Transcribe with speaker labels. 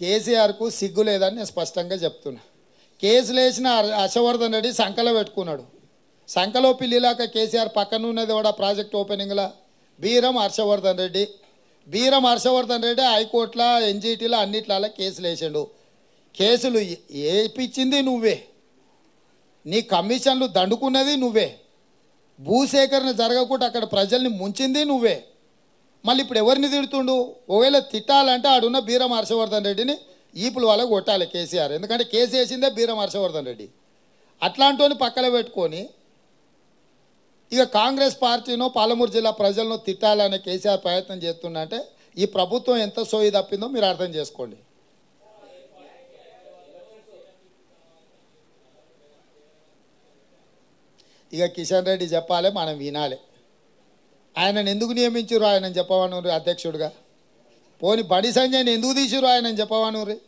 Speaker 1: కేసీఆర్కు సిగ్గు లేదని నేను స్పష్టంగా చెప్తున్నా కేసులు వేసిన హర్షవర్ధన్ రెడ్డి సంఖలో పెట్టుకున్నాడు సంఖలో పిల్లిలాక కేసీఆర్ పక్కన ఉన్నది కూడా ప్రాజెక్ట్ ఓపెనింగ్లా బీరం హర్షవర్ధన్ రెడ్డి బీరం హర్షవర్ధన్ రెడ్డి హైకోర్టుల ఎన్జిటీలో అన్నిట్లలో కేసులు వేసాడు కేసులు ఏపించింది నువ్వే నీ కమిషన్లు దండుకున్నది నువ్వే భూసేకరణ జరగకుండా అక్కడ ప్రజల్ని ముంచింది నువ్వే మళ్ళీ ఇప్పుడు ఎవరిని తిడుతుండు ఒకవేళ తిట్టాలంటే ఆడున్న బీరం హర్షవర్ధన్ రెడ్డిని ఈపుల వాళ్ళకి కొట్టాలి కేసీఆర్ ఎందుకంటే కేసు వేసిందే బీరం హర్షవర్ధన్ రెడ్డి అట్లాంటి పక్కన పెట్టుకొని ఇక కాంగ్రెస్ పార్టీనో పాలమూరు జిల్లా ప్రజలను తిట్టాలనే కేసీఆర్ ప్రయత్నం చేస్తుందంటే ఈ ప్రభుత్వం ఎంత సోయి తప్పిందో మీరు అర్థం చేసుకోండి ఇక కిషన్ రెడ్డి చెప్పాలి మనం వినాలి ఆయనను ఎందుకు నియమించారు ఆయనని చెప్పవాను అధ్యక్షుడిగా పోని బడి సంజయ్ని ఎందుకు తీసిరు ఆయనని చెప్పవాను రే